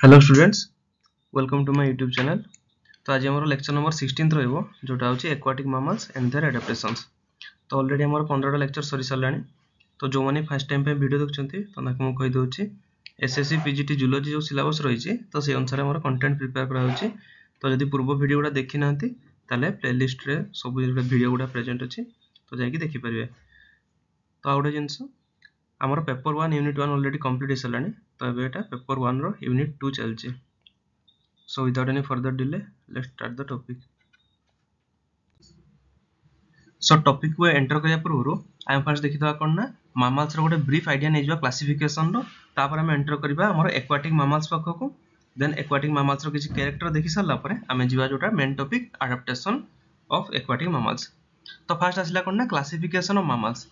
Hello students welcome to my YouTube channel ତ ଆଜି ଆମର ଲେକ୍ଚର ନମ୍ବର ସିକ୍ସଟିନ୍ ରହିବ ଯେଉଁଟା ହେଉଛି aquatic mammals and their adaptations ତ ଅଲରେଡ଼ି ଆମର ପନ୍ଦରଟା ଲେକ୍ଚର ସରିସାରିଲାଣି ତ ଯେଉଁମାନେ ଫାର୍ଷ୍ଟ ଟାଇମ୍ ପାଇଁ ଭିଡ଼ିଓ ଦେଖୁଛନ୍ତି ତ ତାଙ୍କୁ ମୁଁ କହିଦେଉଛି ଏସ୍ଏସ୍ସି ପିଜିଟି ଜୁଲୋଜି ଯେଉଁ ସିଲାବସ୍ ରହିଛି ତ ସେଇ ଅନୁସାରେ ଆମର କଣ୍ଟେଣ୍ଟ ପ୍ରିପେୟାର କରାହେଉଛି ତ ଯଦି ପୂର୍ବ ଭିଡ଼ିଓ ଗୁଡ଼ା ଦେଖିନାହାନ୍ତି ତାହେଲେ ପ୍ଲେଲିଷ୍ଟରେ ସବୁ ଭିଡ଼ିଓ ଗୁଡ଼ା ପ୍ରେଜେଣ୍ଟ ଅଛି ତ ଯାଇକି ଦେଖିପାରିବେ ତ ଆଉ ଗୋଟେ ଜିନିଷ ଆମର paper one unit one already complete ହେଇସାରିଲାଣି तो এটা পেপার ওয়ানর ইউনিট টু ଚାଲିଛି So without any further delay, let's start the topic. So topic को enter करिया पूर्व आम फास्ट देखिदवा कौन ना मामल्स रो गोटे ब्रीफ आइडिया नै जवा क्लासिफिकेशन रो तापर हम एंटर करबा एक्वाटिक मामाल्स पख को देन एक्वाटिक मामाल्स रो किछि कैरेक्टर देखि सरला परे main topic adaptation of aquatic mammals तो फास्ट आसला कोन ना क्लासिफिकेशन ऑफ मामाल्स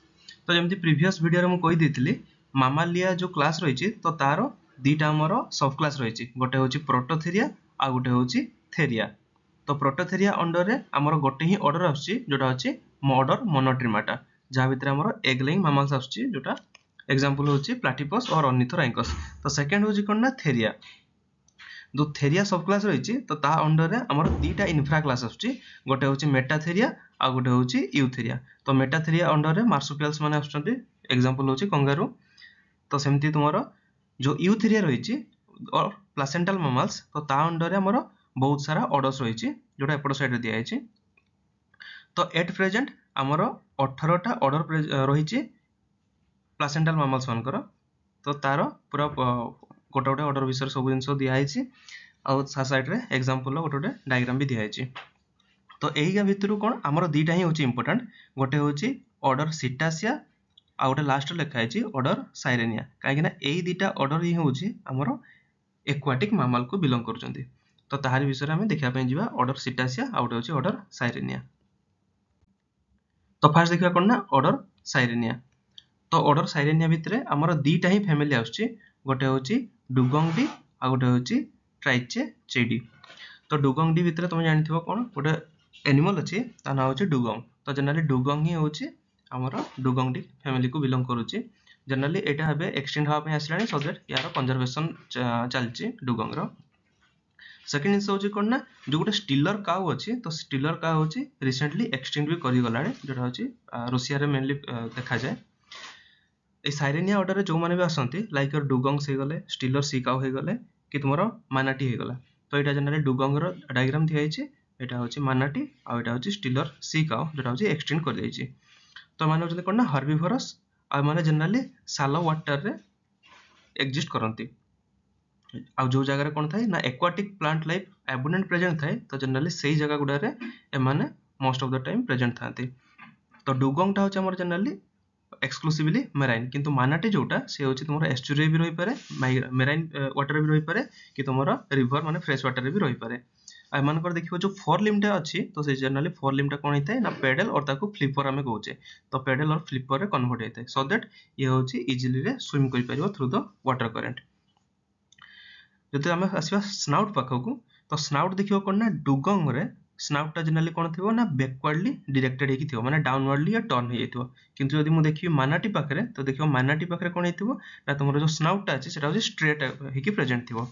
तो जेमति प्रीवियस वीडियो रे मु ମାମାଲିଆ ଯେଉଁ କ୍ଲାସ୍ ରହିଛି ତ ତା'ର ଦୁଇଟା ଆମର ସବ୍ କ୍ଲାସ୍ ରହିଛି ଗୋଟେ ହେଉଛି ପ୍ରୋଟୋଥେରିଆ ଆଉ ଗୋଟେ ହେଉଛି ଥେରିଆ ତ ପ୍ରୋଟୋଥେରିଆ ଅଣ୍ଡରରେ ଆମର ଗୋଟେ ହିଁ ଅର୍ଡ଼ର ଆସୁଛି ଯେଉଁଟା ହେଉଛି ଅର୍ଡ଼ର ମୋନୋଟ୍ରିମାଟା ଯାହା ଭିତରେ ଆମର ଏଗ୍ ଲେଇଂ ମାମାଲ୍ସ ଆସୁଛି ଯେଉଁଟା ଏକ୍ଜାମ୍ପଲ୍ ହେଉଛି ପ୍ଲାଟିପସ୍ ଅର୍ ଅର୍ନିଥୋରାଇଙ୍କସ୍ ତ ସେକେଣ୍ଡ ହେଉଛି କ'ଣ ନା ଥେରିଆ ଯେଉଁ ଥେରିଆ ସବ୍ କ୍ଲାସ୍ ରହିଛି ତ ତା ଅଣ୍ଡରରେ ଆମର ଦୁଇଟା ଇନଫ୍ରା କ୍ଲାସ୍ ଆସୁଛି ଗୋଟେ ହେଉଛି ମେଟାଥେରିଆ ଆଉ ଗୋଟେ ହେଉଛି ୟୁଥେରିଆ ତ ମେଟାଥେରିଆ ଅଣ୍ଡରରେ ମାର୍ସୁପିଆଲ୍ସ ମାନେ ଆସୁଛନ୍ତି ଏକ୍ଜାମ୍ପଲ୍ ହେଉଛି କଙ୍ଗାରୁ ତ ସେମିତି ତୁମର ଯେଉଁ ୟୁଥେରିଆ ରହିଛି ପ୍ଲାସେଣ୍ଟାଲ ମାମାଲ୍ସ ତ ତା ଅଣ୍ଡରରେ ଆମର ବହୁତ ସାରା ଅର୍ଡ଼ର୍ସ ରହିଛି ଯେଉଁଟା ଏପଟ ସାଇଡ଼ରେ ଦିଆହେଇଛି ତ ଏଟ୍ ପ୍ରେଜେଣ୍ଟ ଆମର ଅଠରଟା ଅର୍ଡ଼ର ରହିଛି ପ୍ଲାସେଣ୍ଟାଲ ମାମାଲ୍ସ ମାନଙ୍କର ତ ତାର ପୁରା ଗୋଟେ ଗୋଟେ ଅର୍ଡ଼ର ବିଷୟରେ ସବୁ ଜିନିଷ ଦିଆହେଇଛି ଆଉ ତା ସାଇଡ଼ରେ ଏକ୍ଜାମ୍ପଲ୍ର ଗୋଟେ ଗୋଟେ ଡାଇଗ୍ରାମ ବି ଦିଆହେଇଛି ତ ଏଇକା ଭିତରୁ କ'ଣ ଆମର ଦୁଇଟା ହିଁ ହେଉଛି ଇମ୍ପୋର୍ଟାଣ୍ଟ ଗୋଟେ ହେଉଛି ଅର୍ଡ଼ର ସିଟାସିଆ ଆଉ ଗୋଟେ ଲାଷ୍ଟରେ ଲେଖା ହେଇଛି ଅର୍ଡ଼ର ସାଇରେନିଆ କାହିଁକିନା ଏଇ ଦୁଇଟା ଅର୍ଡ଼ର ହିଁ ହେଉଛି ଆମର ଏକ୍ୱାଟିକ୍ ମାମାଲକୁ ବିଲଙ୍ଗ କରୁଛନ୍ତି ତ ତାହାରି ବିଷୟରେ ଆମେ ଦେଖିବା ପାଇଁ ଯିବା ଅର୍ଡ଼ର ସିଟାସିଆ ଆଉ ଗୋଟେ ହେଉଛି ଅର୍ଡ଼ର ସାଇରେନିଆ ତ ଫାର୍ଷ୍ଟ ଦେଖିବା କ'ଣ ନା ଅର୍ଡ଼ର ସାଇରେନିଆ ତ ଅର୍ଡ଼ର ସାଇରେନିଆ ଭିତରେ ଆମର ଦୁଇଟା ହିଁ ଫ୍ୟାମିଲି ଆସୁଛି ଗୋଟେ ହେଉଛି ଡୁଗଙ୍ଗ ଡି ଆଉ ଗୋଟେ ହେଉଛି ଟ୍ରାଇଚେ ଚେଡି ତ ଡୁଗଙ୍ଗ ଡି ଭିତରେ ତୁମେ ଜାଣିଥିବ କ'ଣ ଗୋଟେ ଏନିମଲ୍ ଅଛି ତା ନାଁ ହେଉଛି ଡୁଗଙ୍ଗ ତ ଜେନେରାଲି ଡୁଗଙ୍ଗ ହିଁ ହେଉଛି ଆମର ଡୁଗଙ୍ଗଡି ଫ୍ୟାମିଲିକୁ ବିଲଙ୍ଗ କରୁଛି ଜେନେରାଲି ଏଇଟା ଏବେ ଏକ୍ସଟେଣ୍ଡ ହେବା ପାଇଁ ଆସିଲାଣି ସୋ ଦ୍ୟାଟ୍ ୟାର କନଜର୍ଭେସନ୍ ଚାଲିଛି ଡୁଗଙ୍ଗର ସେକେଣ୍ଡ ଜିନିଷ ହେଉଛି କ'ଣ ନା ଯେଉଁ ଗୋଟେ ଷ୍ଟିଲର କାଉ ଅଛି ତ ଷ୍ଟିଲର କାଉ ହେଉଛି ରିସେଣ୍ଟଲି ଏକ୍ସଟେଣ୍ଡ ବି କରିଗଲାଣି ଯେଉଁଟା ହେଉଛି ରୁଷିଆରେ ମେନଲି ଦେଖାଯାଏ এই সাইরেনিয়া অর্ডারে যেমানে বি আসতে লাইক ইয়র ডুগংস হয়েগলে স্টিলর সিকাও হয়েগলে কি তোমার মানাটি হয়েগলা তো এটা জেনারেল ডুগংর ডায়াগ্রাম দিয়েছে এটা হচ্ছে মানাটি আর এটা হচ্ছে স্টিলর সিকাও যেটা হচ্ছে এক্সটেন্ড করে দিয়েছি ତ ତମାନେ ହେଉଛନ୍ତି କ'ଣ ନା ହର୍ବିଭୋରସ୍ ଆଉ ଏମାନେ ଜେନେରାଲି ସାଲୋ ୱାଟରରେ ଏକ୍ଜିଷ୍ଟ କରନ୍ତି ଆଉ ଯେଉଁ ଜାଗାରେ କ'ଣ ଥାଏ ନା aquatic plant life abundant present ଥାଏ ତ ଜେନେରାଲି ସେଇ ଜାଗା ଗୁଡ଼ାରେ ଏମାନେ most of the time present ଥାନ୍ତି ତ ଡୁଗଙ୍ଗଟା ହେଉଛି ଆମର ଜେନେରାଲି ଏକ୍ସକ୍ଲୁସିଭଲି ମେରାଇନ୍ କିନ୍ତୁ ମାନାଟି ଯେଉଁଟା ସେ ହେଉଛି ତୁମର ଏସ୍ଚୁରି ବି ରହିପାରେ ମେରାଇନ୍ ୱାଟର୍ ବି ରହିପାରେ କି ତୁମର ରିଭର୍ ମାନେ ଫ୍ରେଶ୍ ୱାଟର୍ ବି ରହିପାରେ ଏମାନଙ୍କର ଦେଖିବ ଯୋଉ ଫର୍ ଲିମ୍ବଟା ଅଛି ତ ସେ ଜେନେରାଲି ଫର୍ ଲିମ୍ବଟା କ'ଣ ହେଇଥାଏ ନା ପେଡାଲ ଅର୍ ତାକୁ ଫ୍ଲିପର ଆମେ କହୁଛେ ତ ପେଡାଲ ଅର୍ ଫ୍ଲିପରରେ କନଭର୍ଟ ହେଇଥାଏ ସୋ ଦ୍ୟାଟ୍ ଇଏ ହେଉଛି ଇଜିଲିରେ ସୁଇମ୍ କରିପାରିବ ଥ୍ରୁ ଦ ୱାଟର କରେଣ୍ଟ ଯଦି ଆମେ ଆସିବା ସ୍ନାଉଟ୍ ପାଖକୁ ତ ସ୍ନାଉଟ୍ ଦେଖିବ କ'ଣ ନା ଡୁଗଙ୍ଗରେ ସ୍ନାଉଟଟା ଜେନେରାଲି କ'ଣ ଥିବ ନା ବ୍ୟାକୱାର୍ଡଲି ଡିରେକ୍ଟେଡ୍ ହେଇକି ଥିବ ମାନେ ଡାଉନୱାର୍ଡଲି ୟା ଟର୍ନ ହେଇଯାଇଥିବ କିନ୍ତୁ ଯଦି ମୁଁ ଦେଖିବି ମାନାଟି ପାଖରେ ତ ଦେଖିବ ମାନାଟି ପାଖରେ କ'ଣ ହେଇଥିବ ନା ତୁମର ଯେଉଁ ସ୍ନାଉଟଟା ଅଛି ସେଟା ହେଉଛି ଷ୍ଟ୍ରେଟ୍ ହେଇକି ପ୍ରେଜେଣ୍ଟ ଥିବ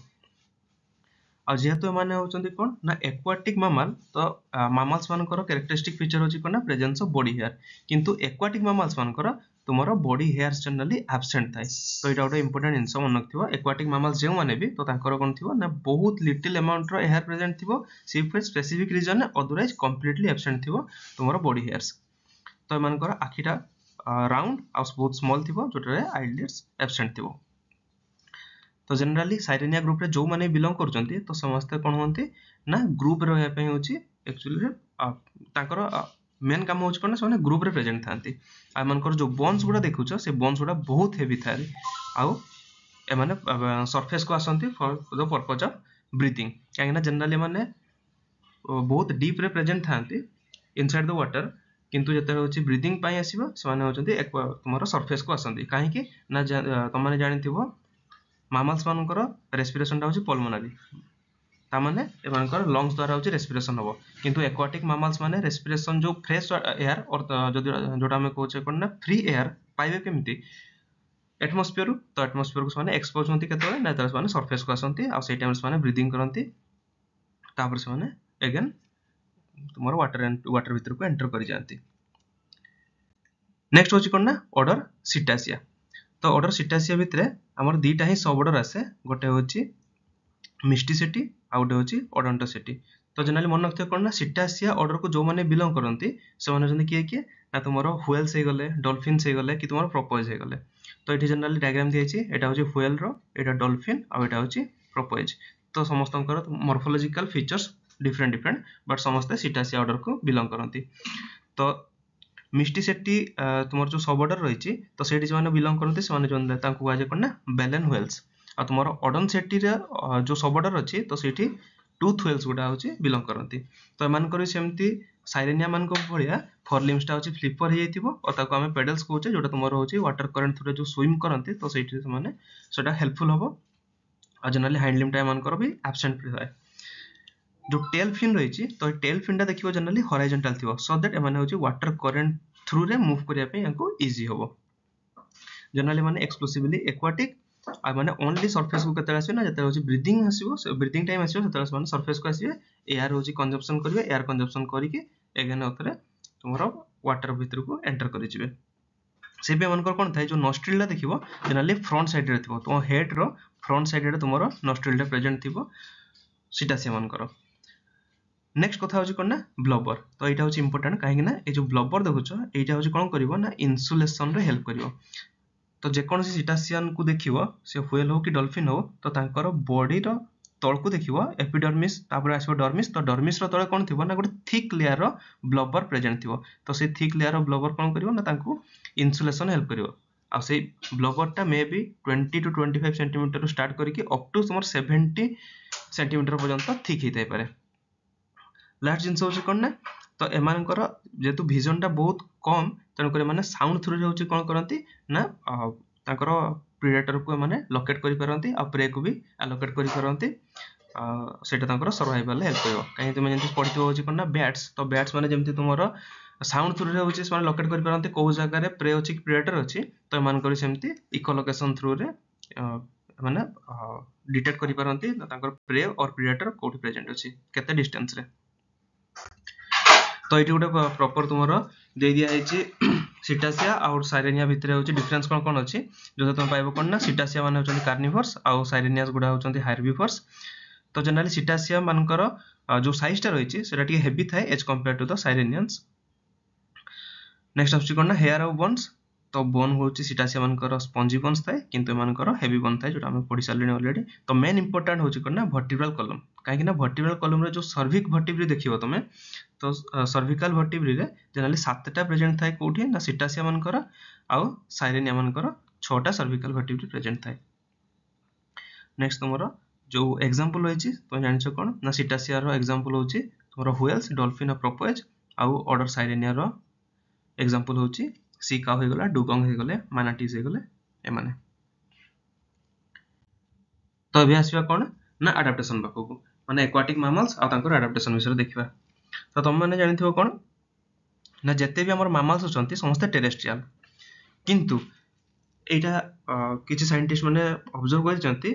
ଆଉ ଯେହେତୁ ଏମାନେ ହେଉଛନ୍ତି କ'ଣ ନା ଏକ୍ୱାଟିକ୍ ମାମାଲ୍ ତ ମାମାଲ୍ସମାନଙ୍କର କ୍ୟାରେକ୍ଟରିଷ୍ଟିକ୍ ଫିଚର୍ ହେଉଛି କ'ଣ ନା ପ୍ରେଜେନ୍ସ ଅଫ୍ ବଡି ହେୟାର୍ କିନ୍ତୁ ଏକ୍ୱାଟିକ୍ ମାମାଲ୍ସମାନଙ୍କର ତୁମର ବଡି ହେୟାର୍ସ ଜେନେରାଲି ଆବସେଣ୍ଟ ଥାଏ ତ ଏଇଟା ଗୋଟେ ଇମ୍ପୋର୍ଟାଣ୍ଟ ଜିନିଷ ମନେ ରଖିଥିବ ଏକ୍ୱାଟିକ୍ ମାମାଲ୍ସ ଯେଉଁମାନେ ବି ତ ତାଙ୍କର କ'ଣ ଥିବ ନା ବହୁତ ଲିଟିଲ୍ ଆମାଉଣ୍ଟର ହେୟାର୍ ପ୍ରେଜେଣ୍ଟ ଥିବ ସେଇ ଫେର୍ ସ୍ପେସିଫିକ୍ ରିଜନ୍ରେ ଅଦରୱାଇଜ୍ କମ୍ପ୍ଲିଟଲି ଆବସେଣ୍ଟ ଥିବ ତୁମର ବଡି ହେୟାର୍ସ ତ ଏମାନଙ୍କର ଆଖିଟା ରାଉଣ୍ଡ ଆଉ ବହୁତ ସ୍ମଲ୍ ଥିବ ଯେଉଁଟାରେ ଆଇଲିଡ୍ସ ଆବସେଣ୍ଟ ଥିବ तो जेनेली सैरेनिया ग्रुप जो मैंने बिलंग करते तो समस्ते कौन हमें ग्रुप रहा हूँ एक्चुअली मेन कम होने ग्रुप प्रेजेट था मानकर जो बन्स गुड़ा देखु से बन्स गुड़ा बहुत हेवी था आउ एम सरफेस को आसती for the purpose of breathing कहीं जेनेली मैंने बहुत डीप्रे प्रेजेट था इन सैड द व्वाटर कितु जो ब्रिदिंग आसवे तुम सरफेस को आसती कहीं तुमने जान थो मामल्स मान रेस्पिरेसन टाइम पलमोनारी मैंने लंगस द्वारा हूँ रेस्पिरेसन हम कि एक्वाटिक मामल्स मैंने रेस्पिरेसन जो फ्रेश एयर जो कहे कौन ना फ्री एयर पाइबे कमी एटमस्फियर तो एटमस्फियर को एक्सपोज होते सरफेस को आस टाइम से ब्रिदिंग करती से एगेन तुम व्टर व्टर भितर को एंटर कर नेक्स्ट हूँ कौन ना अर्डर सीटासी तो अर्डर सीटासी भितर ଆମର ଦୁଇଟା ହିଁ ସବ୍ ଅର୍ଡ଼ର୍ ଆସେ ଗୋଟେ ହେଉଛି ମିଷ୍ଟି ସେଠୀ ଆଉ ଗୋଟେ ହେଉଛି ଅଡ଼ନ୍ତ ସେଠୀ ତ ଜେନେରାଲି ମନେ ରଖିଥିବେ କ'ଣ ନା ସିଟାସିଆ ଅର୍ଡ଼ର୍କୁ ଯେଉଁମାନେ ବିଲଙ୍ଗ କରନ୍ତି ସେମାନେ ହେଉଛନ୍ତି କିଏ କିଏ ନା ତୁମର ହ୍ୱେଲ୍ସ ହେଇଗଲେ ଡଲଫିନ୍ସ ହେଇଗଲେ କି ତୁମର ପ୍ରପୋଜ୍ ହେଇଗଲେ ତ ଏଠି ଜେନେରାଲି ଡାଇଗ୍ରାମ୍ ଦିଆଯାଇଛି ଏଇଟା ହେଉଛି ହ୍ୱେଲ୍ର ଏଇଟା ଡଲଫିନ୍ ଆଉ ଏଇଟା ହେଉଛି ପ୍ରପୋଜ୍ ତ ସମସ୍ତଙ୍କର morphological features different different but ସମସ୍ତେ ସିଟାସିଆ ଅର୍ଡ଼ର୍କୁ ବିଲଙ୍ଗ କରନ୍ତି ତ ମିଷ୍ଟି ସେଟ୍ଟି ତୁମର ଯେଉଁ ସବ୍ ଅର୍ଡ଼ର୍ ରହିଛି ତ ସେଇଠି ଯେଉଁମାନେ ବିଲଙ୍ଗ କରନ୍ତି ସେମାନେ ଜଣେ ତାଙ୍କୁ କୁହାଯାଏ କ'ଣ ନା ବେଲେନ୍ ହ୍ୱେଲ୍ସ ଆଉ ତୁମର ଅଡ଼ନ ସେଟ୍ଟିର ଯେଉଁ ସବ୍ ଅର୍ଡ଼ର୍ ଅଛି ତ ସେଇଠି ଟୁଥ୍ ହ୍ୱେଲ୍ସ ଗୁଡ଼ା ହେଉଛି ବିଲଙ୍ଗ କରନ୍ତି ତ ଏମାନଙ୍କର ବି ସେମିତି ସାଇରେନିଆମାନଙ୍କ ଭଳିଆ ଫର୍ ଲିମ୍ସଟା ହେଉଛି ଫ୍ଲିପର୍ ହେଇଯାଇଥିବ ଆଉ ତାକୁ ଆମେ ପେଡାଲ୍ସ କହୁଛେ ଯେଉଁଟା ତୁମର ହେଉଛି ୱାଟର୍ କରେଣ୍ଟ ଥ୍ରୁରେ ଯେଉଁ ସୁଇମ୍ କରନ୍ତି ତ ସେଇଠି ସେମାନେ ସେଇଟା ହେଲ୍ପଫୁଲ୍ ହେବ ଆଉ ଜେନେରାଲି ହ୍ୟାଣ୍ଡ ଲିମ୍ଟା ଏମାନଙ୍କର ବି ଆବସେଣ୍ଟ ଥାଏ ᱡᱚ ᱴᱮᱞᱯᱷᱤᱱ ৰৈচি তই ᱴᱮᱞᱯᱷᱤᱱ দা দেখিব জেনৰালি হৰিজন্টাল থিব সো দ্যাট এ মানে হ'চি ওয়াটৰ কৰেন্ট থ্ৰু ৰে মুভ কৰি আপে ইয়াকো ইজি হ'ব জেনৰালি মানে এক্সক্লুছিভলি একুৱাটিক আৰ মানে অনলি surfes ক কৰতা আছে না জেতা হ'চি ব্ৰিদিং হ'সিব সো ব্ৰিদিং টাইম আছে সো seta saman surface ক আছে এয়াৰ হ'চি কনজাম্পচন কৰিব এয়াৰ কনজাম্পচন কৰিকে এগেইন ওপৰে তোমাৰ ওয়াটৰ ভিতৰକୁ এণ্টাৰ কৰি জিবে সেবি মন কৰ কোন ঠাই যে নস্ট্রিল দা দেখিব জেনৰালি ফ্ৰণ্ট সাইড ৰ থিব তো হেড ৰ ফ্ৰণ্ট সাইড ৰ তোমাৰ নস্ট্রিল দা প্ৰেজেন্ট থিব seta saman কৰ নেক্সট কথা হচ্ছে কোন না ব্লবর তো এটা হচ্ছে ইম্পর্টাট কাহিঁকি না এই যে ব্লবর দেখুছ এইটা হচ্ছে কোণ করব না ইনসুলেসনরে হেল্প করব তো যেকোনসি সিটাসিয়ান কু দেখিব সে হুয়েল হো কি ডলফিন হো তো তাঙ্কর বডির তলকু দেখিব এপিডর্মিস তারপরে আসবে ডর্মিস তো ডর্মিসর তলে কোণ থিব না গোটে থিক লেয়ারর ব্লবর প্রেজেন্ট থিব তো সেই থিক লেয়ারর ব্লবর কোণ করব না তাঙ্কু ইনসুলেসন হেল্প করব ଆଉ ସେଇ ବ୍ଲବରଟା may be twenty to twenty five ସେଣ୍ଟିମିଟରରୁ ଷ୍ଟାର୍ଟ କରିକି ଅପ୍ ଟୁ ତୁମର ସେଭେଣ୍ଟି ସେଣ୍ଟିମିଟର ପର୍ଯ୍ୟନ୍ତ ଥିକ୍ ହେଇଥାଇପାରେ ଲାଷ୍ଟ ଜିନିଷ ହେଉଛି କ'ଣ ନା ତ ଏମାନଙ୍କର ଯେହେତୁ ଭିଜନଟା ବହୁତ କମ୍ ତେଣୁକରି ଏମାନେ ସାଉଣ୍ଡ ଥ୍ରୁରେ ହେଉଛି କ'ଣ କରନ୍ତି ନା ତାଙ୍କର ପ୍ରିଡେଟରକୁ ଏମାନେ ଲକେଟ୍ କରିପାରନ୍ତି ଆଉ ପ୍ରେକୁ ବି ଆଲୋକେଟ୍ କରିପାରନ୍ତି ସେଇଟା ତାଙ୍କର ସର୍ଭାଇଭାଲ୍ରେ ହେଲ୍ପ କରିବ କାହିଁକି ତୁମେ ଯେମିତି ପଢ଼ିଥିବ ହେଉଛି କ'ଣ ନା ବ୍ୟାଟ୍ସ ତ ବ୍ୟାଟ୍ସ ମାନେ ଯେମିତି ତୁମର ସାଉଣ୍ଡ ଥ୍ରୁରେ ହେଉଛି ସେମାନେ ଲୋକେଟ୍ କରିପାରନ୍ତି କେଉଁ ଜାଗାରେ ପ୍ରେ ଅଛି କି ପ୍ରିଡେଟର ଅଛି ତ ଏମାନଙ୍କର ସେମିତି ଇକୋ ଲୋକେସନ୍ ଥ୍ରୁରେ ମାନେ ଡିଟେକ୍ଟ କରିପାରନ୍ତି ତାଙ୍କର ପ୍ରେ ଅର୍ ପ୍ରିଡେଟର କେଉଁଠି ପ୍ରେଜେଣ୍ଟ ଅଛି କେତେ ଡିଷ୍ଟାନ୍ସରେ ତ ଏଇଠି ଗୋଟେ proper ତୁମର ଦେଇ ଦିଆଯାଇଛି Cetacea ଆଉ Sirenia ଭିତରେ ହଉଛି difference କ'ଣ କ'ଣ ଅଛି ଯୋଉଟା ତମେ ପାଇବ କ'ଣ ନା Cetacea ମାନେ ହଉଛନ୍ତି carnivores ଆଉ Sirenia ଗୁଡ଼ା ହଉଛନ୍ତି herbivores ତ generally Cetacea ମାନଙ୍କର ଯୋଉ size ଟା ରହିଛି ସେଟା ଟିକେ heavy ଥାଏ as compared to the Sirenians next ଆସୁଛି କ'ଣ ନା hair ଆଉ bones ତ ବୋନ୍ ହେଉଛି ସେଇଟା ସେମାନଙ୍କର ସ୍ପଞ୍ଜି ବୋନ୍ସ ଥାଏ କିନ୍ତୁ ଏମାନଙ୍କର ହେଭି ବୋନ୍ ଥାଏ ଯେଉଁଟା ଆମେ ପଢ଼ି ସାରିଲେଣି ଅଲରେଡ଼ି ତ ମେନ୍ ଇମ୍ପୋର୍ଟାଣ୍ଟ ହେଉଛି କ'ଣ ନା ଭର୍ଟିବ୍ରାଲ୍ କଲମ୍ କାହିଁକି ନା ଭର୍ଟିବ୍ରାଲ୍ କଲମ୍ରେ ଯେଉଁ ସର୍ଭିକ୍ ଭର୍ଟିବ୍ରି ଦେଖିବ ତୁମେ ତ ସର୍ଭିକାଲ୍ ଭର୍ଟିବ୍ରିରେ ଜେନେରାଲି ସାତଟା ପ୍ରେଜେଣ୍ଟ ଥାଏ କେଉଁଠି ନା ସିଟାସିଆମାନଙ୍କର ଆଉ ସାଇରେନିଆମାନଙ୍କର ଛଅଟା ସର୍ଭିକାଲ୍ ଭର୍ଟିବ୍ରି ପ୍ରେଜେଣ୍ଟ ଥାଏ ନେକ୍ସଟ ତୁମର ଯେଉଁ ଏକ୍ଜାମ୍ପଲ୍ ରହିଛି ତୁମେ ଜାଣିଛ କ'ଣ ନା ସିଟାସିଆର ଏକ୍ଜାମ୍ପଲ୍ ହେଉଛି ତୁମର ହୁଏଲ୍ସ ଡଲଫିନ୍ ଅଫ୍ ପ୍ରପୋଏଜ୍ ଆଉ ଅର୍ଡ଼ର ସାଇରେନିଆର ଏକ୍ଜାମ୍ପଲ୍ ହେଉଛି সিকা ହୋଇଗଲା ଡୁଗଙ୍ଗ ହୋଇଗଲେ ମାନାଟିଜ୍ ହୋଇଗଲେ ଏମାନେ ତ ଏବେ ଆସିବା କ'ଣ ନା ଆଡାପ୍ଟେସନ ପାଖକୁ ମାନେ ଏକ୍ୱାଟିକ୍ ମାମାଲ୍ସ ଆଉ ତାଙ୍କର ଆଡାପ୍ଟେସନ ବିଷୟରେ ଦେଖିବା ତ ତମେମାନେ ଜାଣିଥିବ କ'ଣ ନା ଯେତେ ବି ଆମର ମାମାଲ୍ସ ଅଛନ୍ତି ସମସ୍ତେ ଟେରେଷ୍ଟ୍ରିଆଲ କିନ୍ତୁ ଏଇଟା କିଛି ସାଇଣ୍ଟିଷ୍ଟ ମାନେ ଅବଜର୍ଭ କରିଛନ୍ତି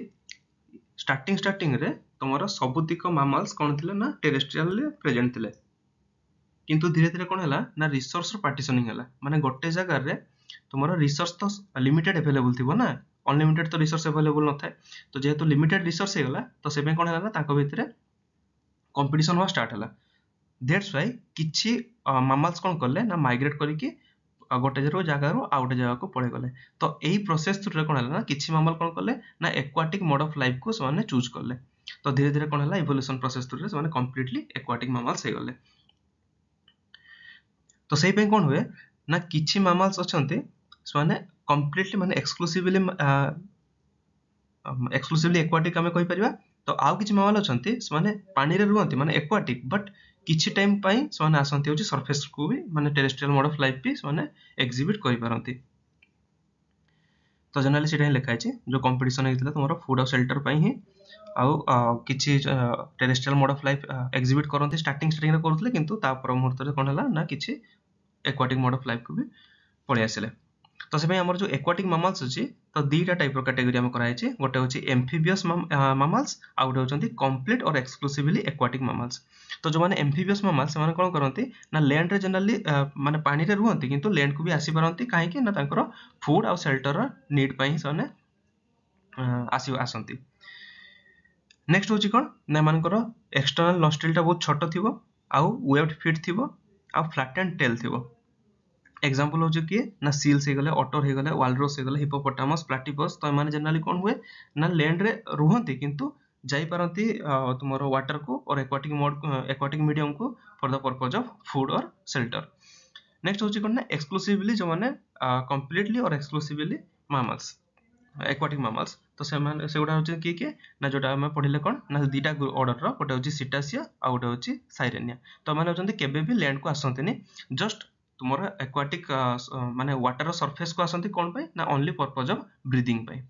ଷ୍ଟାର୍ଟିଂ ଷ୍ଟାର୍ଟିଂରେ ତୁମର ସବୁତିକ ମାମାଲ୍ସ କ'ଣ ଥିଲେ ନା ଟେରେଷ୍ଟ୍ରିଆଲରେ ପ୍ରେଜେଣ୍ଟ ଥିଲେ କିନ୍ତୁ ଧୀରେ ଧୀରେ କ'ଣ ହେଲା ନା resource ର partitioning ହେଲା ମାନେ ଗୋଟେ ଜାଗାରେ ତୁମର resource ତ limited available ଥିବ ନା unlimited ତ resource available ନଥାଏ ତ ଯେହେତୁ limited resource ହେଇଗଲା ତ ସେଥିପାଇଁ କ'ଣ ହେଲା ନା ତାଙ୍କ ଭିତରେ competition ହବା start ହେଲା that's why କିଛି ମାମାଲ୍ସ କ'ଣ କଲେ ନା migrate କରିକି ଗୋଟେ ଜାଗାରୁ ଆଉ ଗୋଟେ ଜାଗାକୁ ପଳେଇଗଲେ ତ ଏଇ ପ୍ରୋସେସ୍ ଥ୍ରୁରେ କ'ଣ ହେଲା ନା କିଛି ମାମାଲ୍ କ'ଣ କଲେ ନା ଏକ୍ୱାଟିକ୍ ମୋଡ୍ ଅଫ୍ ଲାଇଫ୍କୁ ସେମାନେ ଚୁଜ୍ କଲେ ତ ଧୀରେ ଧୀରେ କ'ଣ ହେଲା ଇଭଲ୍ୟୁସନ୍ ପ୍ରୋସେସ୍ ଥ୍ରୁରେ ସେମାନେ କମ୍ପ୍ଲିଟଲି ଏକ୍ୱାଟିକ୍ ମାମାଲ୍ସ ହେଇଗଲେ तो से कौन हुए ना कि मामल्स अच्छा से कम्प्लीटली मैंने एक्सक्लूसीवली एक्सक्लूसीवली एक्वाटिक आम कहीपर तो आउ कि मामल अच्छा से पानी रुहत मैंने एक्वाटिक बट किसी टाइम पर आसती हूँ सरफेस को भी मैंने टेरेस्ट्रियल मोड अफ लाइफ भी एक्जिबिट करते तो जेनराली सीटा लिखाई जो कंपटीशन होता है तुम फुड और सेल्टर पर ही आउ कि terrestrial mode of life exhibit करते स्टार्ट स्टार्ट करते कि मुहूर्त कौन है कि ଏକ୍ୱାଟିକ୍ ମୋଡ୍ ଅଫ୍ ଲାଇଫ୍କୁ ବି ପଳେଇ ଆସିଲେ ତ ସେଥିପାଇଁ ଆମର ଯେଉଁ ଏକ୍ୱାଟିକ୍ ମାମାଲ୍ସ ଅଛି ତ ଦୁଇଟା ଟାଇପ୍ର କାଟେଗୋରୀ ଆମେ କରାଯାଇଛି ଗୋଟେ ହେଉଛି ଏମ୍ଫିବିୟସ୍ ମାମାଲ୍ସ ଆଉ ଗୋଟେ ହେଉଛନ୍ତି କମ୍ପ୍ଲିଟ୍ ଅର୍ ଏକ୍ସକ୍ଲୁସିଭଲି ଏକ୍ୱାଟିକ୍ ମାମାଲ୍ସ ତ ଯେଉଁମାନେ ଏମ୍ଫିବିୟସ୍ ମାମାଲ୍ସ ସେମାନେ କ'ଣ କରନ୍ତି ନା ଲ୍ୟାଣ୍ଡରେ ଜେନେରାଲି ମାନେ ପାଣିରେ ରୁହନ୍ତି କିନ୍ତୁ ଲ୍ୟାଣ୍ଡକୁ ବି ଆସିପାରନ୍ତି କାହିଁକି ନା ତାଙ୍କର ଫୁଡ୍ ଆଉ ସେଲ୍ଟର ନିଡ୍ ପାଇଁ ସେମାନେ ଆସି ଆସନ୍ତି ନେକ୍ସଟ ହେଉଛି କ'ଣ ନା ଏମାନଙ୍କର ଏକ୍ସଟର୍ନାଲ୍ ନଷ୍ଟ୍ରିଲ୍ଟା ବହୁତ ଛୋଟ ଥିବ ଆଉ ୱେବ୍ ଫିଟ୍ ଥିବ ଆଉ ଫ୍ଲାଟ୍ ଆଣ୍ଡ ଟେଲ୍ ଥିବ एग्जांपल हो किए ना सिल्स अटर हो गले वालड्रोस हिपोपटामस प्लाटिपस तो ये जेनेली कौन हुए ना लैंड में रुहत कितु जापारती तुम वाटर को और एक्वाटिक मोड एक्वाटिक मीडियम को for the purpose of food और सेल्टर नेक्स्ट हूँ कौन ना एक्सक्लूसीवली जो मैंने कम्प्लीटली और एक्सक्लूसीवली मामल्स एक्वाटिक मामल्स तो से गुटा हूँ किए किए ना जो पढ़ले कौन ना दुटा अर्डर रोटे हूँ सीटासी आउ गए हूँ सैरेनिया तो मैंने केवे भी लैंड को आसते जस्ट ତୁମର ଆକ୍ୱାଟିକ୍ ମାନେ ୱାଟରର ସର୍ଫେସକୁ ଆସନ୍ତି କ'ଣ ପାଇଁ ନା ଓନ୍ଲି ପର୍ପଜ୍ ଅଫ୍ ବ୍ରିଦିଂ ପାଇଁ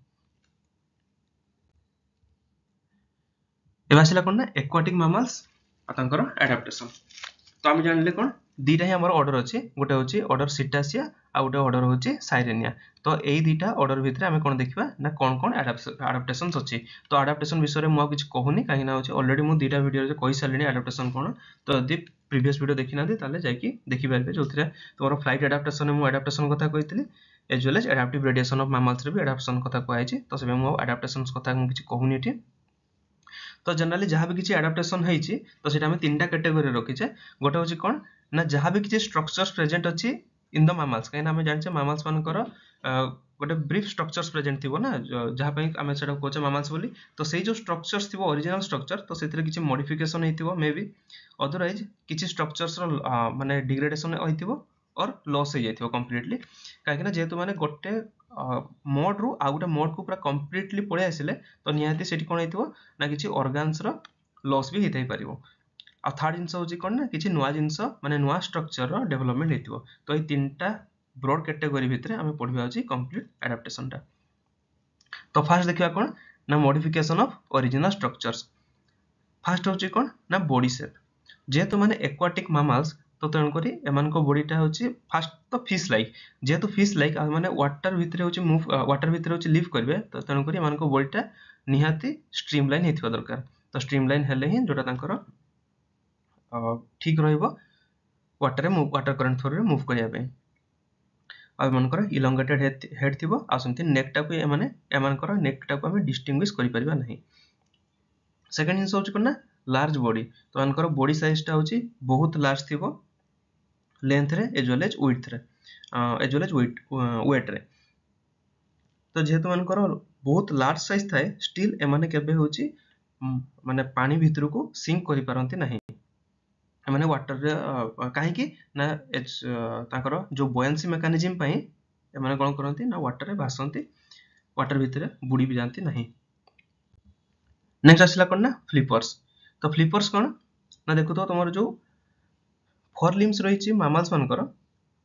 ଏବେ ଆସିଲା କ'ଣ ନା ଆକ୍ୱାଟିକ୍ ମାମାଲ୍ସ ଆଉ ତାଙ୍କର ଆଡାପ୍ଟେସନ୍ ତ ଆମେ ଜାଣିଲେ କ'ଣ দুইটা হি আমার অর্ডর অছে গোটে হচ্ছে অর্ডর সিটাসিয়া আর গোটে অর্ডর হচ্ছে সাইরেনিয়া তো এই দুইটা অর্ডর ভিতরে আমি কোণ দেখিবা না কোণ কোণ আডাপ্টেসনস অছে তো আডাপ্টেসন বিষয়ে মু কিছু কহুনি কাহিঁ না হচ্ছে অলরেডি মু দুইটা ভিডিওরে কই সারিনি আডাপ্টেসন কোণ তো যদি প্রিভিয়াস ভিডিও দেখি না তাহলে যাইকি দেখি পারবে যোথিরে তোমার ফ্লাইট আডাপ্টেসন মু আডাপ্টেসন কথা কইতিলি as well as adaptive radiation of mammals রে বি আডাপ্টেসন কথা কয়াইছে তো সেবে মু আডাপ্টেসনস কথা মু কিছু কহুনি এটি তো জেনারেলি যাহা বি কিছু আডাপ্টেসন হইছে তো সেটা আমি তিনটা ক্যাটেগরি রকিছে গোটা হচ্ছে কোণ ना जहाँ भी किसी स्ट्रक्चर्स प्रेजेंट अच्छी इन द मामल्स कहीं आम जानचे मामल्स मान गोटे ब्रीफ स्ट्रक्चर्स प्रेजेंट थी ना जहाँपाई आम से कहे मामल्स तो से जो स्ट्रक्चर्स थी ओरिजिनल स्ट्रक्चर तो से किसी मडिफिकेसन हो मे बी अदरवैज किसी स्ट्रक्चर्स मानते डिग्रेडेशन हो और लस हो कम्प्लीटली कहीं जेहतु मैंने गोटे मड्रु आ गोटे मड को पूरा कंप्लीटली पड़े आसे तो निहाती कौन हो किसी अर्गानस रस भी हो पार ଆଉ ଥାର୍ଡ଼ ଜିନିଷ ହେଉଛି କ'ଣ ନା କିଛି ନୂଆ ଜିନିଷ ମାନେ ନୂଆ ଷ୍ଟ୍ରକ୍ଚରର ଡେଭଲପମେଣ୍ଟ ହେଇଥିବ ତ ଏଇ ତିନିଟା ବ୍ରଡ୍ କ୍ୟାଟେଗୋରୀ ଭିତରେ ଆମେ ପଢ଼ିବା ହେଉଛି କମ୍ପ୍ଲିଟ୍ ଆଡାପ୍ଟେସନଟା ତ ଫାର୍ଷ୍ଟ ଦେଖିବା କ'ଣ ନା modification of original structures first ହେଉଛି କ'ଣ ନା ବଡି ସେପ୍ ଯେହେତୁ ମାନେ ଏକ୍ୱାଟିକ୍ ମାମାଲ୍ସ ତ ତେଣୁକରି ଏମାନଙ୍କ ବଡିଟା ହେଉଛି ଫାର୍ଷ୍ଟ ତ ଫିସ୍ ଲାଇକ୍ ଯେହେତୁ ଫିସ୍ ଲାଇକ୍ ଆମେମାନେ ୱାଟର୍ ଭିତରେ ହେଉଛି ମୁଭ୍ ୱାଟର୍ ଭିତରେ ହେଉଛି ଲିଭ୍ କରିବେ ତ ତେଣୁକରି ଏମାନଙ୍କ ବଡିଟା ନିହାତି ଷ୍ଟ୍ରିମ୍ ଲାଇନ୍ ହେଇଥିବା ଦରକାର ତ ଷ୍ଟ୍ରିମ୍ ଲାଇନ୍ ହେଲେ ହିଁ ଯେଉଁଟା ତାଙ୍କର ଠିକ୍ ରହିବ ୱାଟର୍ରେ ୱାଟର୍ କରେଣ୍ଟ ଥ୍ରୋରେ ମୁଭ୍ କରିବା ପାଇଁ ଆଉ ଏମାନଙ୍କର ଇଲଙ୍ଗେଟେଡ୍ ହେଡ୍ ଥିବ ଆଉ ସେମିତି ନେକ୍ଟାକୁ ଏମାନେ ଏମାନଙ୍କର ନେକ୍ଟାକୁ ଆମେ ଡିଷ୍ଟିଂଗୁଇସ୍ କରିପାରିବା ନାହିଁ ସେକେଣ୍ଡ ଜିନିଷ ହେଉଛି କ'ଣ ନା ଲାର୍ଜ ବଡି ତ ଏମାନଙ୍କର ବଡି ସାଇଜ୍ଟା ହେଉଛି ବହୁତ ଲାର୍ଜ ଥିବ ଲେନ୍ଥରେ ଏଜ୍ ୱେଲ୍ ଏଜ୍ ୱିଥ୍ରେ ଏଜ୍ ୱେଲ୍ ଏଜ୍ ୱେଟ୍ରେ ତ ଯେହେତୁ ଏମାନଙ୍କର ବହୁତ ଲାର୍ଜ ସାଇଜ୍ ଥାଏ ଷ୍ଟିଲ୍ ଏମାନେ କେବେ ହେଉଛି ମାନେ ପାଣି ଭିତରକୁ ସିଙ୍କ୍ କରିପାରନ୍ତି ନାହିଁ मैंने व्टर कहीं जो बयांसी मेकानिजम पर कौन करती ना व्टर में भाषंती व्टर भितर बुड़ी भी जाती ना नेक्स्ट आसला कौन ना फ्लिपर्स तो फ्लीपर्स कौन ना देखु तुम जो फर लिम्स रही मामल्स मान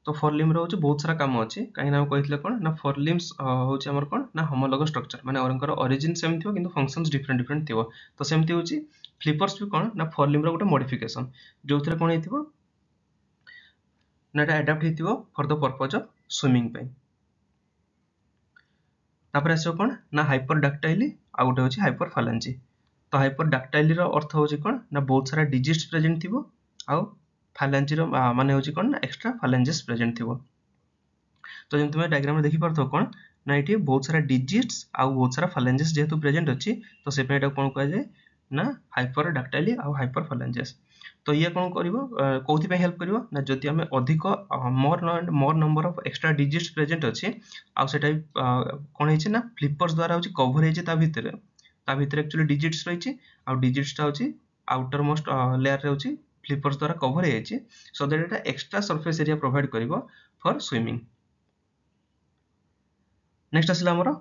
तो फर लिम रोच बहुत सारा कम अच्छे कहीं कही कौन ना फर लिम्स हूँ कौन ना होमोलग स्ट्रक्चर मैंने और सेम थी कि फंक्शन डिफरेन्ट डिफरेन्ट थी तो सेमती हूँ ଫ୍ଲିପର୍ସ ବି କ'ଣ ନା ଫର୍ ଲିମ୍ବର ଗୋଟେ ମଡିଫିକେସନ୍ ଯେଉଁଥିରେ କ'ଣ ହେଇଥିବ ନା ଏଇଟା ଆଡାପ୍ଟ ହେଇଥିବ for the purpose of swimming ପାଇଁ ତାପରେ ଆସିବ କ'ଣ ନା ହାଇପର ଡାକ୍ଟାଇଲି ଆଉ ଗୋଟେ ହେଉଛି ହାଇପର ଫାଲାଞ୍ଜି ତ ହାଇପର ଡାକ୍ଟାଇଲିର ଅର୍ଥ ହେଉଛି କ'ଣ ନା ବହୁତ ସାରା ଡିଜିଜ୍ ପ୍ରେଜେଣ୍ଟ ଥିବ ଆଉ ଫାଲାଞ୍ଜିର ମାନେ ହେଉଛି କ'ଣ ନା ଏକ୍ସଟ୍ରା ଫାଲାଞ୍ଜିସ୍ ପ୍ରେଜେଣ୍ଟ ଥିବ ତ ଯେମିତି ତୁମେ ଡାଇଗ୍ରାମରେ ଦେଖିପାରୁଥିବ କ'ଣ ନା ଏଠି ବହୁତ ସାରା ଡିଜିଟ୍ସ ଆଉ ବହୁତ ସାରା ଫାଲାଞ୍ଜିସ୍ ଯେହେତୁ ପ୍ରେଜେଣ୍ଟ ଅଛି ତ ସେଥିପାଇଁ ଏଟାକୁ କ'ଣ କୁହାଯାଏ ନା ହାଇପରଡାକ୍ଟାଇଲି ଆଉ ହାଇପରଫାଲାଞ୍ଜିଆସ୍ ତ ଇଏ କ'ଣ କରିବ କେଉଁଥିପାଇଁ ହେଲ୍ପ କରିବ ନା ଯଦି ଆମେ ଅଧିକ ମୋର ମୋର number of extra digits present ଅଛି ଆଉ ସେଟା ବି କ'ଣ ହେଇଛି ନା ଫ୍ଲିପର୍ସ ଦ୍ୱାରା ହେଉଛି କଭର ହେଇଛି ତା ଭିତରେ ତା ଭିତରେ ଆକ୍ଚୁଆଲି ଡିଜିଟ୍ସ ରହିଛି ଆଉ ଡିଜିଟ୍ସଟା ହେଉଛି ଆଉଟର ମୋଷ୍ଟ ଲେୟାରରେ ହେଉଛି ଫ୍ଲିପର୍ସ ଦ୍ୱାରା କଭର ହେଇଯାଇଛି ସୋ ଦ୍ୟାଟ୍ ଏଇଟା ଏକ୍ସଟ୍ରା ସର୍ଫେସ୍ ଏରିଆ ପ୍ରୋଭାଇଡ଼ କରିବ ଫର୍ ସୁଇମିଂ ନେକ୍ସଟ ଆସିଲା ଆମର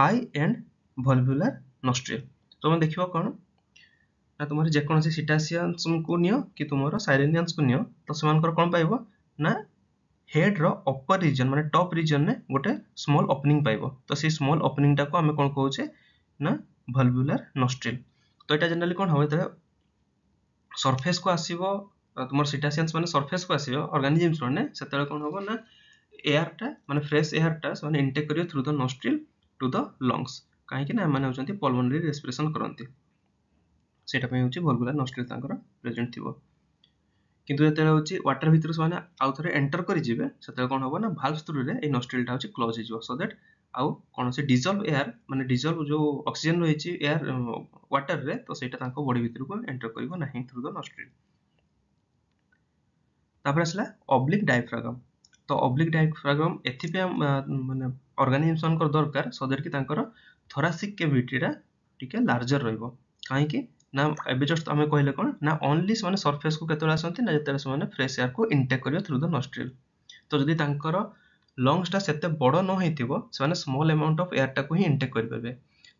ହାଇ ଆଣ୍ଡ ଭଲଭ୍ୟୁଲାର ନଷ୍ଟ୍ରିଲ୍ ତୁମେ ଦେଖିବ କ'ଣ ନା ତୁମର ଯେକୌଣସି ସିଟାସିଆନ୍ସକୁ ନିଅ କି ତୁମର ସାଇଲେନିଆନ୍ସକୁ ନିଅ ତ ସେମାନଙ୍କର କ'ଣ ପାଇବ ନା ହେଡ଼୍ର ଅପର୍ ରିଜନ୍ ମାନେ ଟପ୍ ରିଜନ୍ରେ ଗୋଟେ ସ୍ମଲ୍ ଓପନିଂ ପାଇବ ତ ସେଇ ସ୍ମଲ୍ ଓପନିଂଟାକୁ ଆମେ କ'ଣ କହୁଛେ ନା ଭଲଭୁଲାର ନଷ୍ଟ୍ରିଲ୍ ତ ଏଇଟା ଜେନେରାଲି କ'ଣ ହେବ ଯେତେବେଳେ ସର୍ଫେସ୍କୁ ଆସିବ ତୁମର ସିଟାସିଆନ୍ସ ମାନେ ସର୍ଫେସ୍କୁ ଆସିବ ଅର୍ଗାନିଜିମ୍ସ ମାନେ ସେତେବେଳେ କ'ଣ ହେବ ନା ଏୟାରଟା ମାନେ ଫ୍ରେଶ୍ ଏୟାରଟା ସେମାନେ ଇନଟେକ୍ କରିବେ ଥ୍ରୁ ଦ ନଷ୍ଟ୍ରିଲ୍ ଟୁ ଦ ଲଙ୍ଗସ୍ କାହିଁକି ନା ଏମାନେ ହେଉଛନ୍ତି ପଲମୋନାରୀ ରେସ୍ପିରେସନ୍ କରନ୍ତି ସେଇଟା ପାଇଁ ହେଉଛି ଭଲବୁଲା ନଷ୍ଟ୍ରିଲ୍ ତାଙ୍କର ପ୍ରେଜେଣ୍ଟ ଥିବ କିନ୍ତୁ ଯେତେବେଳେ ହେଉଛି ୱାଟର ଭିତରୁ ସେମାନେ ଆଉ ଥରେ ଏଣ୍ଟର କରିଯିବେ ସେତେବେଳେ କ'ଣ ହେବ ନା ଭାଲ୍ଭ ଥ୍ରୁରେ ଏଇ ନଷ୍ଟ୍ରିଲ୍ଟା ହେଉଛି କ୍ଲୋଜ୍ ହେଇଯିବ ସୋ ଦ୍ୟାଟ୍ ଆଉ କୌଣସି ଡିଜଲ୍ଭ ଏୟାର ମାନେ ଡିଜଲ୍ଭ ଯେଉଁ ଅକ୍ସିଜେନ୍ ରହିଛି ଏୟାର ୱାଟରରେ ତ ସେଇଟା ତାଙ୍କ ବଡି ଭିତରକୁ ଏଣ୍ଟର କରିବ ନାହିଁ ଥ୍ରୁ ଦ ନଷ୍ଟ୍ରିଲ୍ ତାପରେ ଆସିଲା ଅବ୍ଲିକ୍ ଡାଇଫ୍ରାଗ୍ରାମ ତ ଅବ୍ଲିକ୍ ଡାଇଫ୍ରାଗ୍ରାମ ଏଥିପାଇଁ ମାନେ ଅର୍ଗାନିଜମ୍ସମାନଙ୍କର ଦରକାର ସୋ ଦ୍ୟାଟ୍ କି ତାଙ୍କର थोरासिक क्याभिट्री टिके लार्जर र कहीँक ନା ଏବେ ଜଷ୍ଟ ଆମେ କହିଲେ କ'ଣ ନା ଓନ୍ଲି ସେମାନେ ସର୍ଫେସ୍କୁ କେତେବେଳେ ଆସନ୍ତି ନା ଯେତେବେଳେ ସେମାନେ ଫ୍ରେଶ୍ ଏୟାରକୁ ଇନଟେକ୍ କରିବେ ଥ୍ରୁ ଦ ନଷ୍ଟ୍ରିଲ୍ ତ ଯଦି ତାଙ୍କର ଲଙ୍ଗସଟା ସେତେ ବଡ଼ ନ ହେଇଥିବ ସେମାନେ ସ୍ମଲ୍ ଆମାଉଣ୍ଟ ଅଫ୍ ଏୟାରଟାକୁ ହିଁ ଇନଟେକ୍ କରିପାରିବେ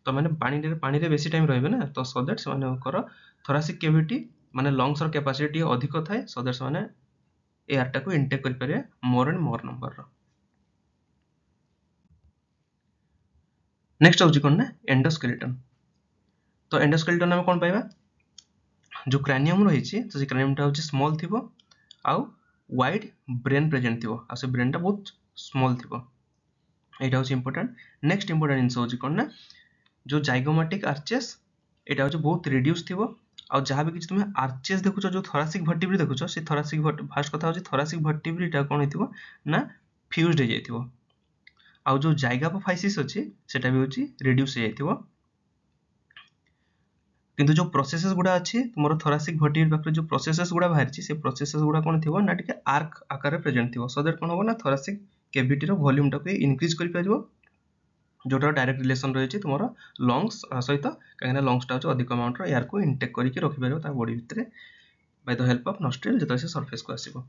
ତ ମାନେ ପାଣିରେ ପାଣିରେ ବେଶୀ ଟାଇମ୍ ରହିବେ ନା ତ ସୋ ଦ୍ୟାଟ୍ ସେମାନଙ୍କର ଥୋରାସିକ୍ କେଭିଟି ମାନେ ଲଙ୍ଗସର କ୍ୟାପାସିଟି ଟିକେ ଅଧିକ ଥାଏ ସୋ ଦ୍ୟାଟ୍ ସେମାନେ ଏୟାରଟାକୁ ଇନଟେକ୍ କରିପାରିବେ ମୋର ଆଣ୍ଡ ମୋର ନମ୍ବରର नेक्स्ट हूँ कौन ना एंडोस्केलेटन तो एंडोस्केलेटन आम कौन पाइबा जो क्रानियम रही तो से क्रानियमटा हूँ स्मल थी आउ वाइड ब्रेन प्रेजेंट थी आ टा बहुत स्मल थी यहाँ हूँ इम्पोर्टाट नेक्स्ट इम्पोर्टाट जिनस हूँ कौन ना जो जैगोमाटिक आर्चेस यहाँ हूँ बहुत रिड्यूस थी ଆଉ ଯାହା ବି କିଛି ତୁମେ ଆର୍ଚେସ୍ ଦେଖୁଛ ଯେଉଁ ଥରାସିକ୍ ଭର୍ଟିବ୍ରି ଦେଖୁଛ ସେ ଥରାସିକ୍ ଫାର୍ଷ୍ଟ कथ ହେଉଛି ଥରାସିକ୍ ଭର୍ଟିବ୍ରିଟା କ'ଣ ହେଇଥିବ ନା ଫ୍ୟୁଜ୍ ଆଉ ଯେଉଁ ଜାଇଗା ବା ଫାଇସିସ୍ ଅଛି ସେଇଟା ବି ହେଉଛି ରିଡ୍ୟୁସ୍ ହେଇଯାଇଥିବ କିନ୍ତୁ ଯେଉଁ ପ୍ରୋସେସେସ୍ ଗୁଡ଼ା ଅଛି ତୁମର ଥୋରାସିକ୍ ଭର୍ଟିବ୍ରଲ୍ ପାଖରେ ଯେଉଁ ପ୍ରୋସେସେସ୍ ଗୁଡ଼ା ବାହାରିଛି ସେ ପ୍ରୋସେସେସ୍ ଗୁଡ଼ା କ'ଣ ଥିବ ନା ଟିକେ ଆର୍କ ଆକାରରେ ପ୍ରେଜେଣ୍ଟ ଥିବ ସୋ ଦ୍ୟାଟ୍ କ'ଣ ହେବ ନା ଥୋରାସିକ୍ କେଭିଟିର ଭଲ୍ୟୁମ୍ଟାକୁ ଇନକ୍ରିଜ୍ କରିପାରିବ ଯେଉଁଟାର ଡାଇରେକ୍ଟ ରିଲେସନ୍ ରହିଛି ତୁମର ଲଙ୍ଗସ୍ ସହିତ କାହିଁକିନା ଲଙ୍ଗସ୍ଟା ହେଉଛି ଅଧିକ ଆମାଉଣ୍ଟର ଏୟାରକୁ ଇନଟେକ୍ କରିକି ରଖିପାରିବ ତା ବଡ଼ି ଭିତରେ by the help of nostril ଯେତେବେଳେ ସେ ସର୍ଫେସ୍କୁ ଆସିବ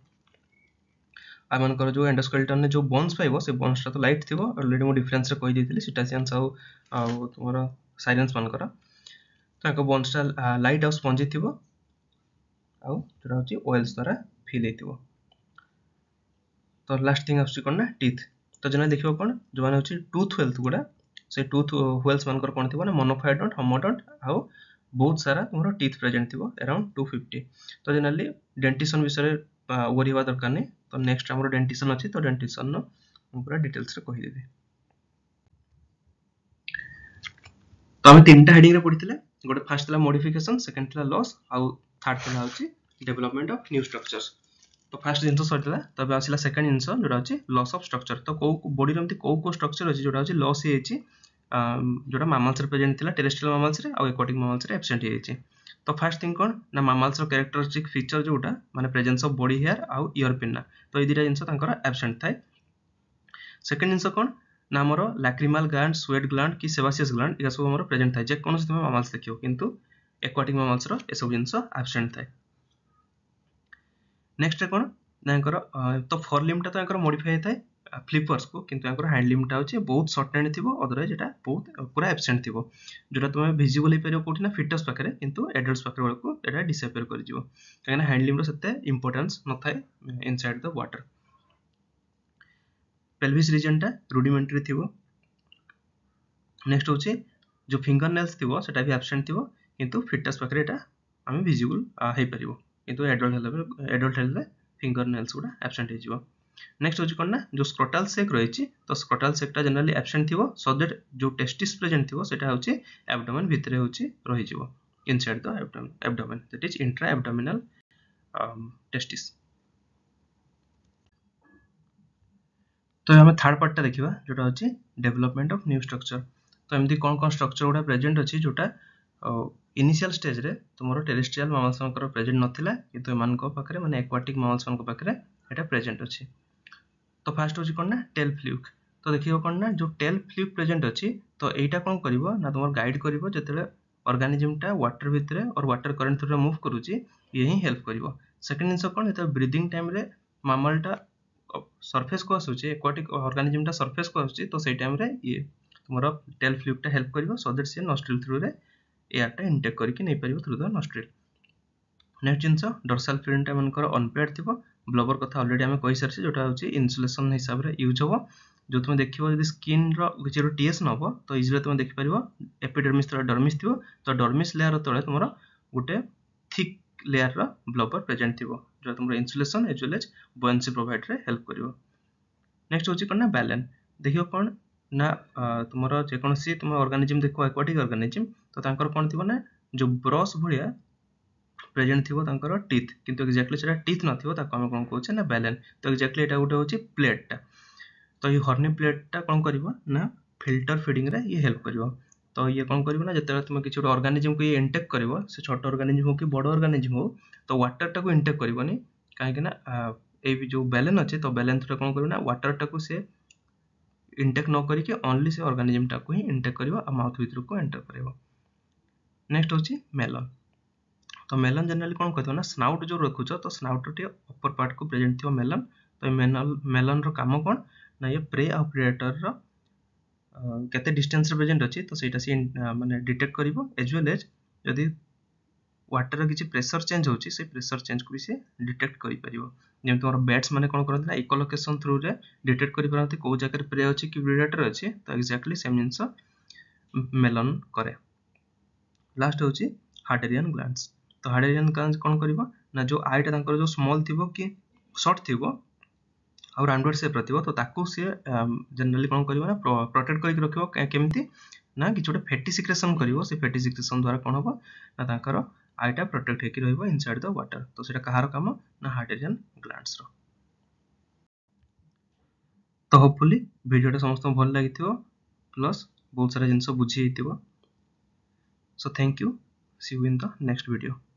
आमर जो एंडोस्केल्टन जो बन्स पाइब से बन्सटा तो लाइट थी अलरेडी मुझे डिफरेन्स कहीदी सिटासीयन्स आउ तुम साइलेन्स मानकर ତାଙ୍କ ବନ୍ସଟା ଲାଇଟ୍ ଆଉ ସ୍ପଞ୍ଜି ଥିବ ଆଉ ଯେଉଁଟା ହେଉଛି ଅଏଲ୍ସ ଦ୍ୱାରା ଫିଲ୍ ହେଇଥିବ ତ ଲାଷ୍ଟ ଥିଙ୍ଗ ଆସୁଛି କ'ଣ ନା ଟିଥ୍ ତ ଜେନେରାଲି ଦେଖିବ କ'ଣ ଯେଉଁମାନେ ହେଉଛି ଟୁଥ୍ ୱେଲ୍ଥ ଗୁଡ଼ା ସେ ଟୁଥ୍ ୱେଲ୍ସ ମାନଙ୍କର କ'ଣ ଥିବ ନା ମନୋଫାଇଡଣ୍ଟ ହମୋଡଣ୍ଟ ଆଉ ବହୁତ ସାରା ତୁମର ଟିଥ୍ ପ୍ରେଜେଣ୍ଟ ଥିବ ଆରାଉଣ୍ଡ ଟୁ ଫିଫ୍ଟି ତ ଜେନେରାଲି ଡେଣ୍ଟିସନ୍ ବିଷୟରେ ଓରିବା ଦରକାର ନାହିଁ ତ ନେକ୍ସଟ ଆମର ଡେଣ୍ଟିସନ୍ ଅଛି ତ ଡେଣ୍ଟିସନ୍ର ମୁଁ ପୁରା ଡିଟେଲ୍ସରେ କହିଦେବି ତ ଆମେ ତିନିଟା ହେଡିଂରେ ପଢ଼ିଥିଲେ ଗୋଟେ ଫାର୍ଷ୍ଟ ଥିଲା ମୋଡିଫିକେସନ୍ ସେକେଣ୍ଡ ଥିଲା ଲସ୍ ଆଉ ଥାର୍ଡ ଥିଲା ହେଉଛି ଡେଭଲପମେଣ୍ଟ ଅଫ୍ ନ୍ୟୁ ଷ୍ଟ୍ରକ୍ଚର୍ସ ତ ଫାର୍ଷ୍ଟ ଜିନିଷ ସରିଥିଲା ତେବେ ଆସିଲା ସେକେଣ୍ଡ ଜିନିଷ ଯେଉଁଟା ହେଉଛି ଲସ୍ ଅଫ୍ ଷ୍ଟ୍ରକ୍ଚର୍ ତ କେଉଁ ବଡ଼ିର ଏମିତି କେଉଁ କେଉଁ ଷ୍ଟ୍ରକ୍ଚର୍ ଅଛି ଯେଉଁଟା ହେଉଛି ଲସ୍ ହେଇଯାଇଛି ଯେଉଁଟା ମାମାଲ୍ସରେ ପ୍ରେଜେଣ୍ଟ ଥିଲା ଟେରେଷ୍ଟ୍ରିଆଲ ମାମାଲ୍ସରେ ଆଉ ଏକୋଟିକ୍ ମାମାଲ୍ସରେ ଆବସେଣ୍ଟ ହେଇଯାଇଛି ତ ଫାର୍ଷ୍ଟ ଥିଙ୍ଗ କ'ଣ ନା ମାମାଲ୍ସର କ୍ୟାରେକ୍ଟରିଷ୍ଟିକ୍ ଫିଚର ଯେଉଁଟା ମାନେ ପ୍ରେଜେନ୍ସ ଅଫ୍ ବଡି ହେୟାର ଆଉ ଇୟର ପିନ୍ ନା ତ ଏଇ ଦୁଇଟା ଜିନିଷ ତାଙ୍କର ଆବସେଣ୍ଟ ଥାଏ ସେକେଣ୍ଡ ଜିନିଷ କ'ଣ ନା ଆମର ଲାକ୍ରିମାଲ ଗ୍ଲାଣ୍ଡ ସ୍ୱେଟ୍ ଗ୍ଲାଣ୍ଡ କି ସେବାସିୟସ୍ ଗ୍ଲାଣ୍ଡ ଏଗୁଡ଼ା ସବୁ ଆମର ପ୍ରେଜେଣ୍ଟ ଥାଏ ଯେକୌଣସି ତୁମେ ମାମାଲ୍ସ ଦେଖିବ କିନ୍ତୁ ଏକ୍ୱାଟିକ୍ ମାମାଲ୍ସର ଏସବୁ ଜିନିଷ ଆବସେଣ୍ଟ ଥାଏ ନେକ୍ସଟରେ କ'ଣ ତାଙ୍କର ତ ଫର୍ ଲିମ୍ବଟା ତାଙ୍କର ମଡ଼ିଫାଏ ହେଇଥାଏ ফ্লিপর্সকু কিন্তু ୟାଙ୍କର ହ୍ୟାଣ୍ଡ ଲିମ୍ବଟା ହେଉଛି ବହୁତ ସର୍ଟେନ୍ ଥିବ ଅଦରୱାଇଜ୍ ଏଇଟା ବହୁତ ପୁରା ଆବସେଣ୍ଟ ଥିବ ଯେଉଁଟା ତୁମେ ଭିଜିବଲ୍ ହେଇପାରିବ କେଉଁଠି ନା ଫିଟସ୍ ପାଖରେ କିନ୍ତୁ ଏଡଲ୍ଟସ୍ ପାଖରେ ବେଳକୁ ଏଇଟା ଡିସଆପିୟର କରିଯିବ କାହିଁକିନା ହ୍ୟାଣ୍ଡ ଲିମ୍ବର ସେତେ ଇମ୍ପୋର୍ଟାନ୍ସ ନଥାଏ ଇନସାଇଡ୍ ଦ ୱାଟର୍ ପେଲଭିସ୍ ରିଜନ୍ଟା ରୁଡିମେଣ୍ଟାରୀ ଥିବ ନେକ୍ସଟ ହେଉଛି ଯେଉଁ ଫିଙ୍ଗର ନେଲ୍ସ ଥିବ ସେଟା ବି ଆବସେଣ୍ଟ ଥିବ କିନ୍ତୁ ଫିଟସ୍ ପାଖରେ ଏଇଟା ଆମେ ଭିଜିବୁଲ୍ ହେଇପାରିବ କିନ୍ତୁ ଏଡଲ୍ଟ ହେଲେ ଏଡଲ୍ଟ ହେଲେ ଫିଙ୍ଗର ନେଲ୍ସ ଗୁଡ଼ା ଆବସେଣ୍ଟ ହେଇଯିବ ନେକ୍ସଟ ହେଉଛି କ'ଣ ନା ଯେଉଁ ସ୍କ୍ରଟାଲ ସେକ୍ ରହିଛି ତ ସ୍କ୍ରଟାଲ ସେକ୍ଟା ଜେନେରାଲି ଆବସେଣ୍ଟ ଥିବ ସୋ ଦ୍ୟାଟ୍ ଯେଉଁ ଟେଷ୍ଟିସ୍ ପ୍ରେଜେଣ୍ଟ ଥିବ ସେଇଟା ହେଉଛି ଆବଡୋମେନ୍ ଭିତରେ ହେଉଛି ରହିଯିବ inside the abdomen that is intra abdominal testis ତ ଆମେ ଥାର୍ଡ ପାର୍ଟଟା ଦେଖିବା ଯେଉଁଟା ହେଉଛି ଡେଭଲପମେଣ୍ଟ ଅଫ୍ ନ୍ୟୁ ଷ୍ଟ୍ରକ୍ଚର ତ ଏମିତି କ'ଣ କ'ଣ ଷ୍ଟ୍ରକ୍ଚର ଗୁଡ଼ା ପ୍ରେଜେଣ୍ଟ ଅଛି ଯେଉଁଟା ଇନିସିଆଲ ଷ୍ଟେଜ୍ରେ ତୁମର ଟେରିଷ୍ଟ୍ରିଆଲ ମାମାଲ୍ସମାନଙ୍କର ପ୍ରେଜେଣ୍ଟ ନଥିଲା କିନ୍ତୁ ଏମାନଙ୍କ ପାଖରେ ମାନେ ଏକ୍ୱାଟିକ୍ ମାମାଲ୍ସମାନଙ୍କ ପାଖରେ এটা প্রেজেন্ট আছে तो फास्ट हूँ कौन ना टेल फ्ल्यूक तो देखिए कौन ना जो टेल फ्ल्यूक प्रेजेन्ट अच्छी तो यहीटा कौन कर तुम गाइड करते अर्गानिजमटा व्वाटर भितर और व्वाटर करेन्ट थ्रु मुव कर ये ही हेल्प कर सेकेंड जिनस कौन जो ब्रिदिंग टाइम मामलटा सरफेस को आसूँ एक्वाटिक अर्गानिजमटा सरफेस को आसूँ तो से टाइम ये तुम टेल फ्ल्यूकटा हेल्प कर so that C नस्ट्रिल through एयरटा intake करके नहीं थ्रु द नस्ट्रेल नेक्स्ट जिनस डर्साल फिल्म मानक अनपेड थी ବ୍ଲବର କଥା ଅଲରେଡ଼ି ଆମେ କହିସାରିଛେ ଯେଉଁଟା ହେଉଛି ଇନ୍ସୁଲେସନ୍ ହିସାବରେ ୟୁଜ୍ ହେବ ଯେଉଁ ତୁମେ ଦେଖିବ ଯଦି ସ୍କିନ୍ର କିଛି ଗୋଟେ ଟିଏସ୍ ନେବ ତ ଇଜିଲି ତୁମେ ଦେଖିପାରିବ ଏପିଡର୍ମିସ୍ ତଳେ ଡର୍ମିସ୍ ଥିବ ତ ଡର୍ମିସ୍ ଲେୟାର ତଳେ ତୁମର ଗୋଟେ ଥିକ୍ ଲେୟାରର ବ୍ଲବର ପ୍ରେଜେଣ୍ଟ ଥିବ ଯେଉଁଟା ତୁମର insulation as well as buoyancy ପ୍ରୋଭାଇଡ଼ରେ ହେଲ୍ପ କରିବ ନେକ୍ସଟ ହେଉଛି କ'ଣ ନା ବ୍ୟାଲେନ୍ ଦେଖିବ କ'ଣ ନା ତୁମର ଯେକୌଣସି ତୁମ ଅର୍ଗାନିଜିମ୍ ଦେଖିବ ଆକ୍ୱାଟିକ୍ ଅର୍ଗାନିଜିମ୍ ତ ତାଙ୍କର କ'ଣ ଥିବ ନା ଯେଉଁ ବ୍ରସ୍ ଭଳିଆ प्रेजेंट थी टीथ कि एक्जाक्टली टीथ नाक आम कौन कौन ना बैलेन तो एक्जाक्टली गोटे हूँ प्लेटा तो ये हर्णि प्लेटा कौन कर फिल्टर फिडिंग में ये हेल्प कर तो ये कौन कर जो तुम किसी गोटे अर्गानिजम को ये इंटेक् कर छोट अर्गानिजम हो कि बड़ अर्गानिजम हो तो व्टर टाक इंटेक् कर कहीं जो बैलेन अच्छे तो बैलेन थ्रुआ कौन करना व्टरटा टाक सी इंटेक् न करके ओनली से अर्गानिजम टाक इंटेक् कर माउथ भितर को एंटर कर नेक्स्ट हूँ मेलन तो मेलन जनरली कौन कहते ना स्नाउट जो रखु तो स्नाउट टे अपर पार्ट को प्रेजेंट थी मेलन तो मेनल मेलन राम कौन ना ये प्रे अपरेटर रत डिस्टेन्स प्रेजेन्ट अच्छे तो सही सी मैंने डिटेक्ट कर एज व्वेल एज जदि व्टर किसी प्रेसर चेंज हो प्रेसर चेज को भी सी डिटेक्ट कर जमीन बैट्स मैंने कौन करते हैं इकोलोकेशन थ्रु में डिटेक्ट कर पारती कौ जगह प्रे अच्छे कि प्रेडेटर अच्छे तो एक्जाक्टली सेम जिन मेलन कै लास्ट हूँ हार्डेरियन ग्लांस तो हाइड्रोजेन कार्बन कौन कर जो आईटा जो स्मल थी कि सर्ट थी आउ रामडोर सेप्र थ तो सी जेनराली कौन कर प्रोटेक्ट कर रखा केमती ना कि गोटे फैटी सिक्रेसन कर फैटी सिक्रेसन द्वारा कौन हम ना आईटा प्रोटेक्ट होकर रही इन सैड द व्वाटर तो सीटा कहार कम ना हाइड्रोजेन ग्लांस तो होपफुली भिडटा समस्त भल लगी प्लस बहुत सारा जिनस बुझी so thank you see you in the next video